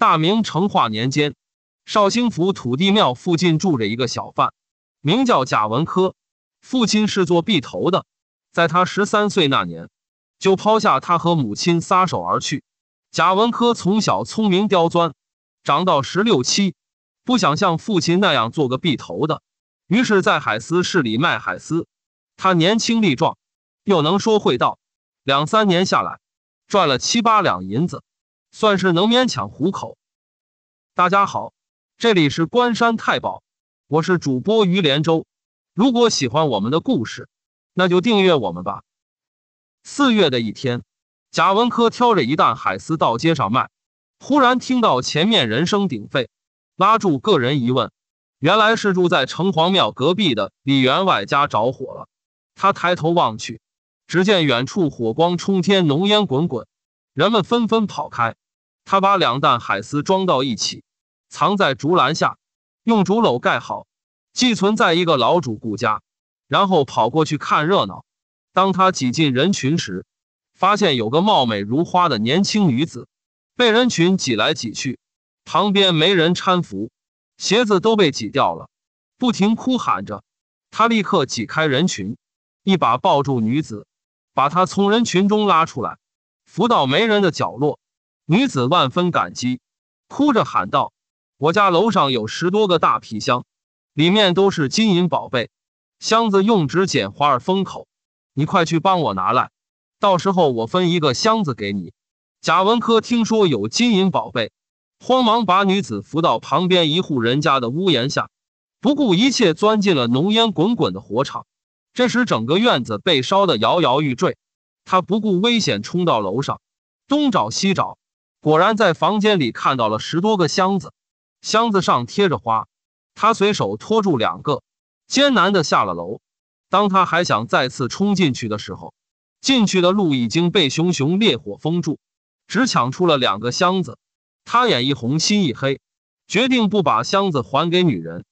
大明成化年间，绍兴府土地庙附近住着一个小贩，名叫贾文科，父亲是做壁头的。在他十三岁那年，就抛下他和母亲撒手而去。贾文科从小聪明刁钻，长到十六七，不想像父亲那样做个壁头的，于是，在海丝市里卖海丝。他年轻力壮，又能说会道，两三年下来，赚了七八两银子。算是能勉强糊口。大家好，这里是关山太保，我是主播于连州。如果喜欢我们的故事，那就订阅我们吧。四月的一天，贾文科挑着一担海丝到街上卖，忽然听到前面人声鼎沸，拉住个人一问，原来是住在城隍庙隔壁的李员外家着火了。他抬头望去，只见远处火光冲天，浓烟滚滚。人们纷纷跑开，他把两担海丝装到一起，藏在竹篮下，用竹篓盖好，寄存在一个老主顾家，然后跑过去看热闹。当他挤进人群时，发现有个貌美如花的年轻女子被人群挤来挤去，旁边没人搀扶，鞋子都被挤掉了，不停哭喊着。他立刻挤开人群，一把抱住女子，把她从人群中拉出来。扶到没人的角落，女子万分感激，哭着喊道：“我家楼上有十多个大皮箱，里面都是金银宝贝，箱子用纸剪花儿封口，你快去帮我拿来，到时候我分一个箱子给你。”贾文科听说有金银宝贝，慌忙把女子扶到旁边一户人家的屋檐下，不顾一切钻进了浓烟滚滚的火场。这时，整个院子被烧得摇摇欲坠。他不顾危险冲到楼上，东找西找，果然在房间里看到了十多个箱子，箱子上贴着花。他随手拖住两个，艰难的下了楼。当他还想再次冲进去的时候，进去的路已经被熊熊烈火封住，只抢出了两个箱子。他眼一红，心一黑，决定不把箱子还给女人，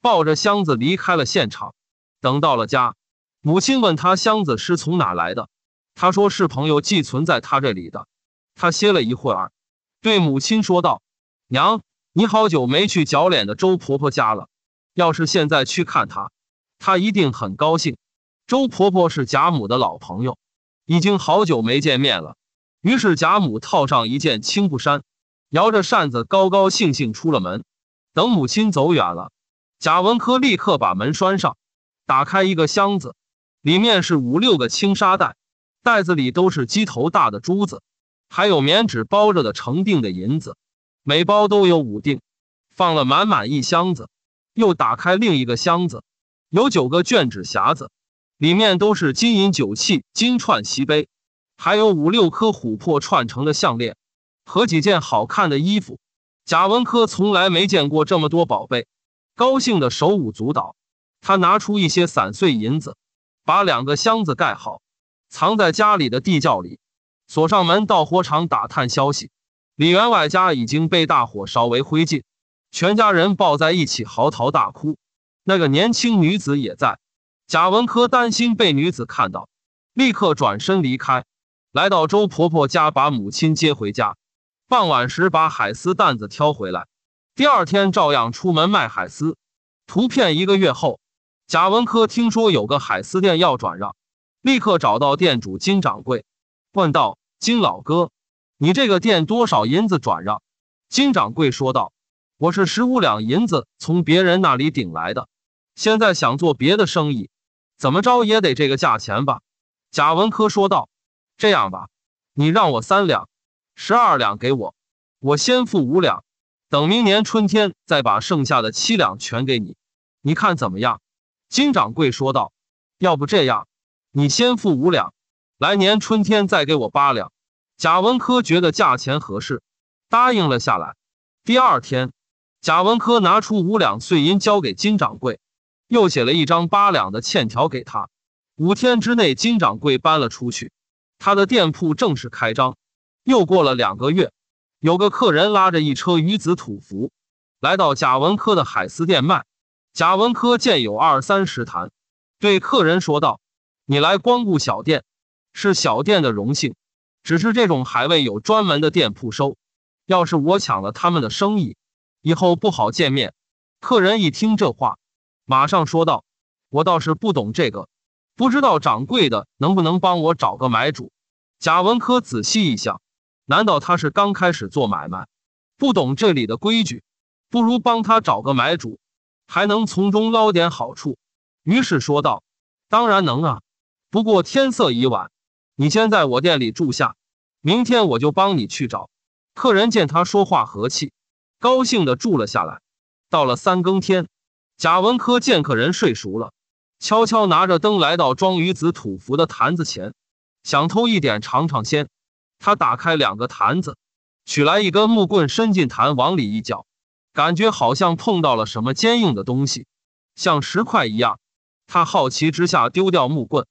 抱着箱子离开了现场。等到了家，母亲问他箱子是从哪来的。他说是朋友寄存在他这里的。他歇了一会儿，对母亲说道：“娘，你好久没去角脸的周婆婆家了。要是现在去看她，她一定很高兴。周婆婆是贾母的老朋友，已经好久没见面了。”于是贾母套上一件青布衫，摇着扇子，高高兴兴出了门。等母亲走远了，贾文科立刻把门拴上，打开一个箱子，里面是五六个青纱袋。袋子里都是鸡头大的珠子，还有棉纸包着的成锭的银子，每包都有五锭，放了满满一箱子。又打开另一个箱子，有九个卷纸匣子，里面都是金银酒器、金串锡杯，还有五六颗琥珀串成的项链和几件好看的衣服。贾文科从来没见过这么多宝贝，高兴的手舞足蹈。他拿出一些散碎银子，把两个箱子盖好。藏在家里的地窖里，锁上门，到火场打探消息。李员外家已经被大火烧为灰烬，全家人抱在一起嚎啕大哭。那个年轻女子也在。贾文科担心被女子看到，立刻转身离开，来到周婆婆家把母亲接回家。傍晚时把海丝担子挑回来，第二天照样出门卖海丝。图片一个月后，贾文科听说有个海丝店要转让。立刻找到店主金掌柜，问道：“金老哥，你这个店多少银子转让？”金掌柜说道：“我是十五两银子从别人那里顶来的，现在想做别的生意，怎么着也得这个价钱吧？”贾文科说道：“这样吧，你让我三两，十二两给我，我先付五两，等明年春天再把剩下的七两全给你，你看怎么样？”金掌柜说道：“要不这样。”你先付五两，来年春天再给我八两。贾文科觉得价钱合适，答应了下来。第二天，贾文科拿出五两碎银交给金掌柜，又写了一张八两的欠条给他。五天之内，金掌柜搬了出去，他的店铺正式开张。又过了两个月，有个客人拉着一车鱼子土茯，来到贾文科的海丝店卖。贾文科见有二三十坛，对客人说道。你来光顾小店，是小店的荣幸。只是这种海味有专门的店铺收，要是我抢了他们的生意，以后不好见面。客人一听这话，马上说道：“我倒是不懂这个，不知道掌柜的能不能帮我找个买主？”贾文科仔细一想，难道他是刚开始做买卖，不懂这里的规矩？不如帮他找个买主，还能从中捞点好处。于是说道：“当然能啊。”不过天色已晚，你先在我店里住下，明天我就帮你去找。客人见他说话和气，高兴的住了下来。到了三更天，贾文科见客人睡熟了，悄悄拿着灯来到装鱼子土茯的坛子前，想偷一点尝尝鲜。他打开两个坛子，取来一根木棍，伸进坛往里一搅，感觉好像碰到了什么坚硬的东西，像石块一样。他好奇之下丢掉木棍。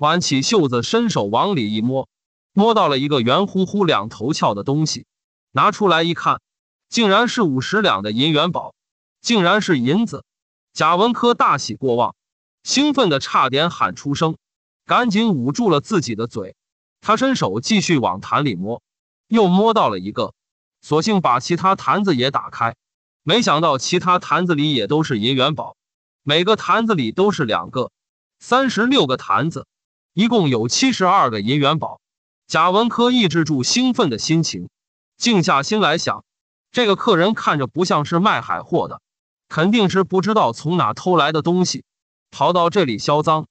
挽起袖子，伸手往里一摸，摸到了一个圆乎乎、两头翘的东西，拿出来一看，竟然是五十两的银元宝，竟然是银子。贾文科大喜过望，兴奋的差点喊出声，赶紧捂住了自己的嘴。他伸手继续往坛里摸，又摸到了一个，索性把其他坛子也打开。没想到其他坛子里也都是银元宝，每个坛子里都是两个，三十六个坛子。一共有七十二个银元宝。贾文科抑制住兴奋的心情，静下心来想：这个客人看着不像是卖海货的，肯定是不知道从哪偷来的东西，跑到这里销赃。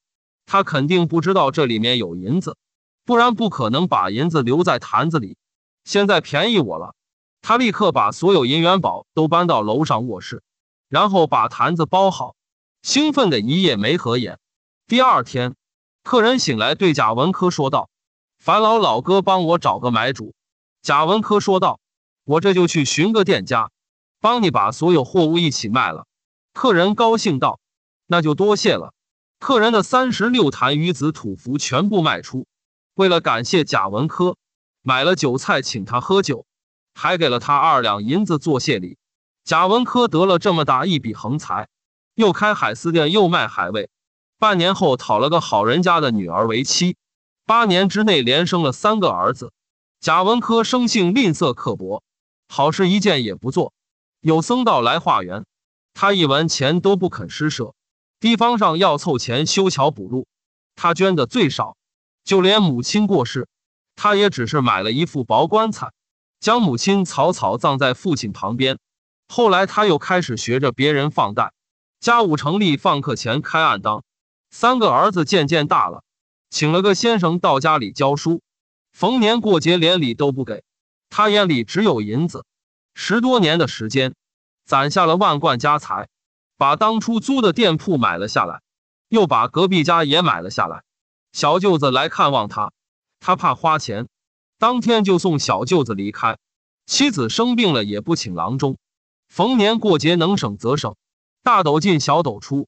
他肯定不知道这里面有银子，不然不可能把银子留在坛子里。现在便宜我了。他立刻把所有银元宝都搬到楼上卧室，然后把坛子包好。兴奋的一夜没合眼。第二天。客人醒来，对贾文科说道：“樊老老哥，帮我找个买主。”贾文科说道：“我这就去寻个店家，帮你把所有货物一起卖了。”客人高兴道：“那就多谢了。”客人的三十六坛鱼子土茯全部卖出。为了感谢贾文科，买了酒菜请他喝酒，还给了他二两银子做谢礼。贾文科得了这么大一笔横财，又开海丝店，又卖海味。半年后，讨了个好人家的女儿为妻，八年之内连生了三个儿子。贾文科生性吝啬刻薄，好事一件也不做。有僧道来化缘，他一文钱都不肯施舍。地方上要凑钱修桥补路，他捐的最少。就连母亲过世，他也只是买了一副薄棺材，将母亲草草葬在父亲旁边。后来他又开始学着别人放贷，家务成立放客钱，开暗当。三个儿子渐渐大了，请了个先生到家里教书，逢年过节连礼都不给，他眼里只有银子。十多年的时间，攒下了万贯家财，把当初租的店铺买了下来，又把隔壁家也买了下来。小舅子来看望他，他怕花钱，当天就送小舅子离开。妻子生病了也不请郎中，逢年过节能省则省，大斗进小斗出。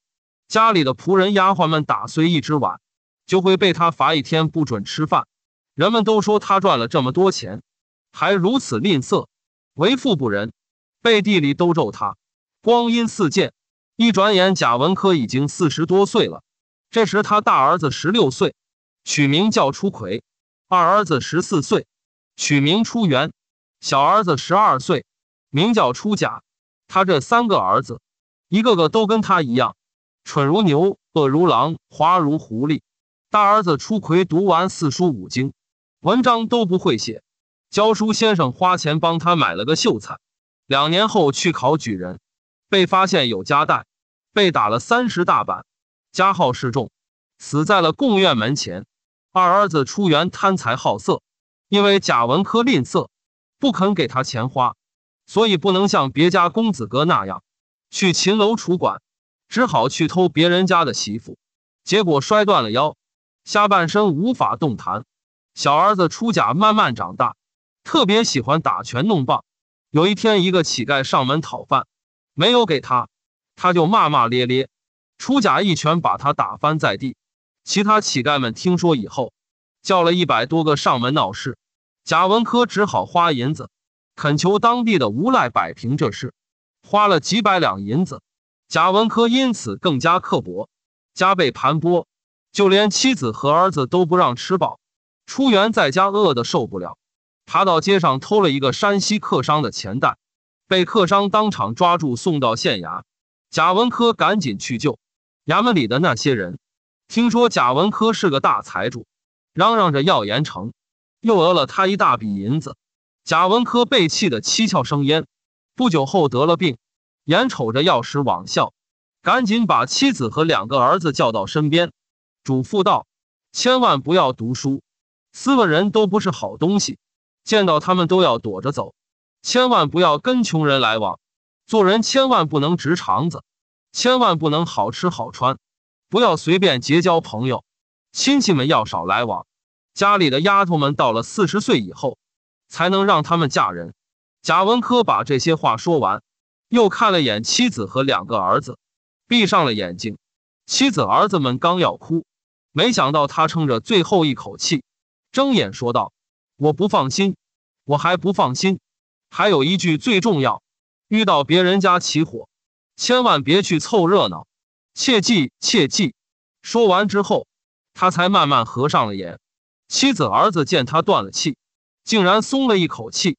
家里的仆人、丫鬟们打碎一只碗，就会被他罚一天不准吃饭。人们都说他赚了这么多钱，还如此吝啬，为富不仁，背地里都咒他。光阴似箭，一转眼，贾文科已经四十多岁了。这时，他大儿子十六岁，取名叫出奎；二儿子十四岁，取名出元；小儿子十二岁，名叫出甲。他这三个儿子，一个个都跟他一样。蠢如牛，恶如狼，滑如狐狸。大儿子初奎，读完四书五经，文章都不会写。教书先生花钱帮他买了个秀才，两年后去考举人，被发现有家带，被打了三十大板，家号示众，死在了贡院门前。二儿子出园贪财好色，因为贾文科吝啬，不肯给他钱花，所以不能像别家公子哥那样去秦楼楚馆。只好去偷别人家的媳妇，结果摔断了腰，下半身无法动弹。小儿子出甲慢慢长大，特别喜欢打拳弄棒。有一天，一个乞丐上门讨饭，没有给他，他就骂骂咧咧。出甲一拳把他打翻在地。其他乞丐们听说以后，叫了一百多个上门闹事。贾文科只好花银子，恳求当地的无赖摆平这事，花了几百两银子。贾文科因此更加刻薄，加倍盘剥，就连妻子和儿子都不让吃饱。出园在家饿得受不了，爬到街上偷了一个山西客商的钱袋，被客商当场抓住，送到县衙。贾文科赶紧去救，衙门里的那些人听说贾文科是个大财主，嚷嚷着要严惩，又讹了他一大笔银子。贾文科被气得七窍生烟，不久后得了病。眼瞅着要使网校，赶紧把妻子和两个儿子叫到身边，嘱咐道：“千万不要读书，斯文人都不是好东西，见到他们都要躲着走。千万不要跟穷人来往，做人千万不能直肠子，千万不能好吃好穿，不要随便结交朋友，亲戚们要少来往。家里的丫头们到了四十岁以后，才能让他们嫁人。”贾文科把这些话说完。又看了眼妻子和两个儿子，闭上了眼睛。妻子、儿子们刚要哭，没想到他撑着最后一口气，睁眼说道：“我不放心，我还不放心，还有一句最重要：遇到别人家起火，千万别去凑热闹，切记切记。”说完之后，他才慢慢合上了眼。妻子、儿子见他断了气，竟然松了一口气，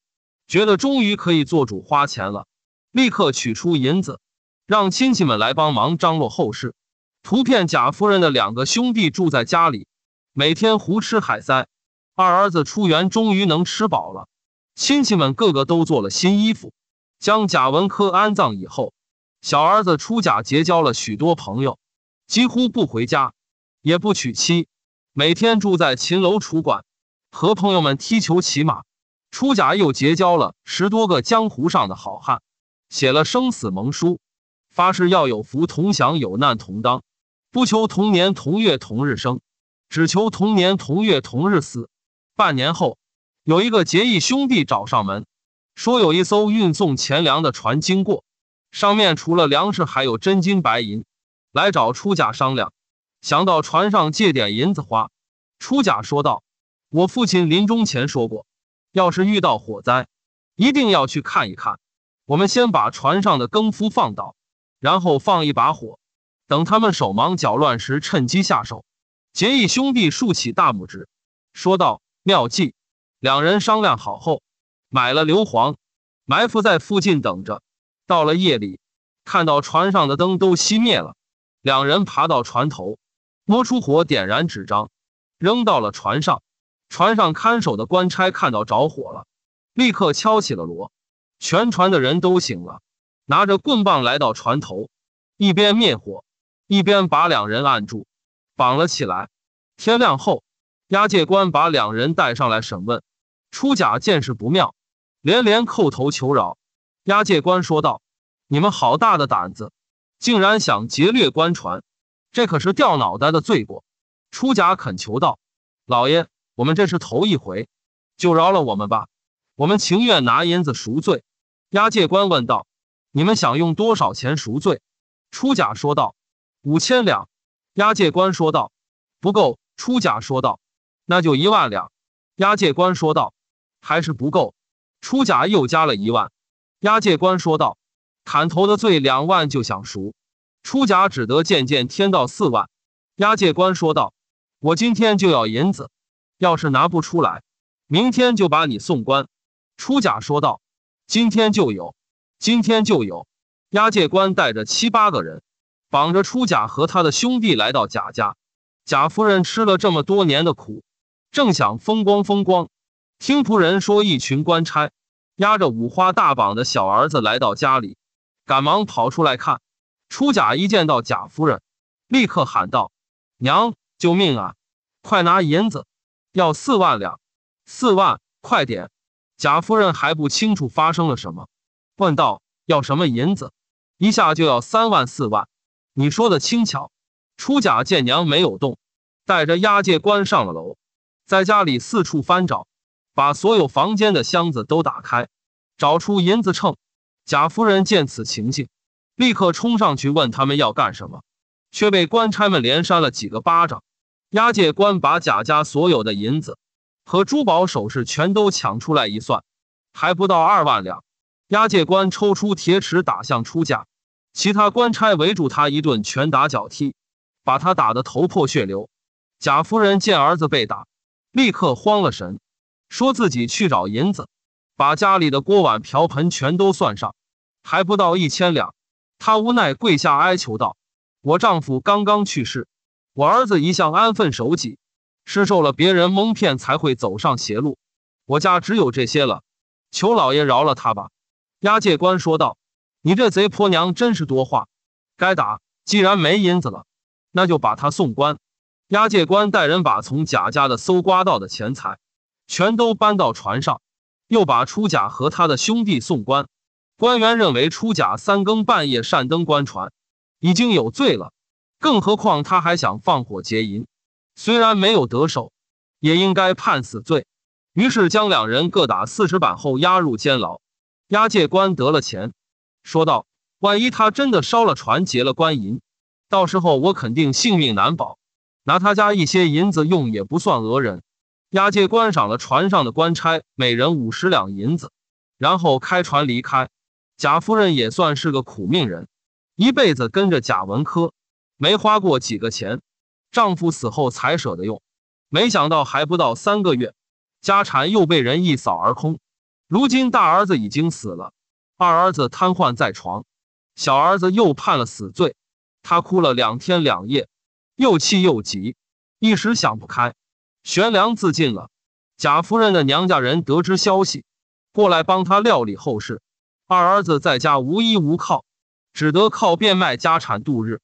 觉得终于可以做主花钱了。立刻取出银子，让亲戚们来帮忙张罗后事。图片贾夫人的两个兄弟住在家里，每天胡吃海塞。二儿子出园，终于能吃饱了。亲戚们个个都做了新衣服，将贾文科安葬以后，小儿子出贾结交了许多朋友，几乎不回家，也不娶妻，每天住在秦楼楚馆，和朋友们踢球骑马。出贾又结交了十多个江湖上的好汉。写了生死盟书，发誓要有福同享，有难同当，不求同年同月同日生，只求同年同月同日死。半年后，有一个结义兄弟找上门，说有一艘运送钱粮的船经过，上面除了粮食，还有真金白银，来找出甲商量，想到船上借点银子花。出甲说道：“我父亲临终前说过，要是遇到火灾，一定要去看一看。”我们先把船上的更夫放倒，然后放一把火，等他们手忙脚乱时，趁机下手。结义兄弟竖起大拇指，说道：“妙计！”两人商量好后，买了硫磺，埋伏在附近等着。到了夜里，看到船上的灯都熄灭了，两人爬到船头，摸出火点燃纸张，扔到了船上。船上看守的官差看到着火了，立刻敲起了锣。全船的人都醒了，拿着棍棒来到船头，一边灭火，一边把两人按住，绑了起来。天亮后，押解官把两人带上来审问。出甲见势不妙，连连叩头求饶。押解官说道：“你们好大的胆子，竟然想劫掠官船，这可是掉脑袋的罪过。”出甲恳求道：“老爷，我们这是头一回，就饶了我们吧，我们情愿拿银子赎罪。”押解官问道：“你们想用多少钱赎罪？”出甲说道：“五千两。”押解官说道：“不够。”出甲说道：“那就一万两。”押解官说道：“还是不够。”出甲又加了一万。押解官说道：“砍头的罪两万就想赎，出甲只得渐渐添到四万。”押解官说道：“我今天就要银子，要是拿不出来，明天就把你送官。”出甲说道。今天就有，今天就有。押解官带着七八个人，绑着出甲和他的兄弟来到贾家。贾夫人吃了这么多年的苦，正想风光风光，听仆人说一群官差押着五花大绑的小儿子来到家里，赶忙跑出来看。出甲一见到贾夫人，立刻喊道：“娘，救命啊！快拿银子，要四万两，四万，快点！”贾夫人还不清楚发生了什么，问道：“要什么银子？一下就要三万四万？你说的轻巧。”出贾见娘没有动，带着押解官上了楼，在家里四处翻找，把所有房间的箱子都打开，找出银子秤。贾夫人见此情形，立刻冲上去问他们要干什么，却被官差们连扇了几个巴掌。押解官把贾家所有的银子。和珠宝首饰全都抢出来一算，还不到二万两。押解官抽出铁尺打向出家，其他官差围住他一顿拳打脚踢，把他打得头破血流。贾夫人见儿子被打，立刻慌了神，说自己去找银子，把家里的锅碗瓢盆全都算上，还不到一千两。她无奈跪下哀求道：“我丈夫刚刚去世，我儿子一向安分守己。”是受了别人蒙骗才会走上邪路。我家只有这些了，求老爷饶了他吧。”押解官说道，“你这贼婆娘真是多话，该打！既然没银子了，那就把他送官。”押解官带人把从贾家的搜刮到的钱财，全都搬到船上，又把出贾和他的兄弟送官。官员认为出贾三更半夜擅登官船，已经有罪了，更何况他还想放火劫银。虽然没有得手，也应该判死罪。于是将两人各打四十板后押入监牢。押解官得了钱，说道：“万一他真的烧了船劫了官银，到时候我肯定性命难保。拿他家一些银子用也不算讹人。”押解官赏了船上的官差每人五十两银子，然后开船离开。贾夫人也算是个苦命人，一辈子跟着贾文科，没花过几个钱。丈夫死后才舍得用，没想到还不到三个月，家产又被人一扫而空。如今大儿子已经死了，二儿子瘫痪在床，小儿子又判了死罪。他哭了两天两夜，又气又急，一时想不开，悬梁自尽了。贾夫人的娘家人得知消息，过来帮他料理后事。二儿子在家无依无靠，只得靠变卖家产度日。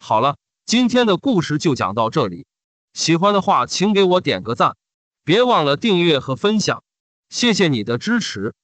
好了。今天的故事就讲到这里，喜欢的话请给我点个赞，别忘了订阅和分享，谢谢你的支持。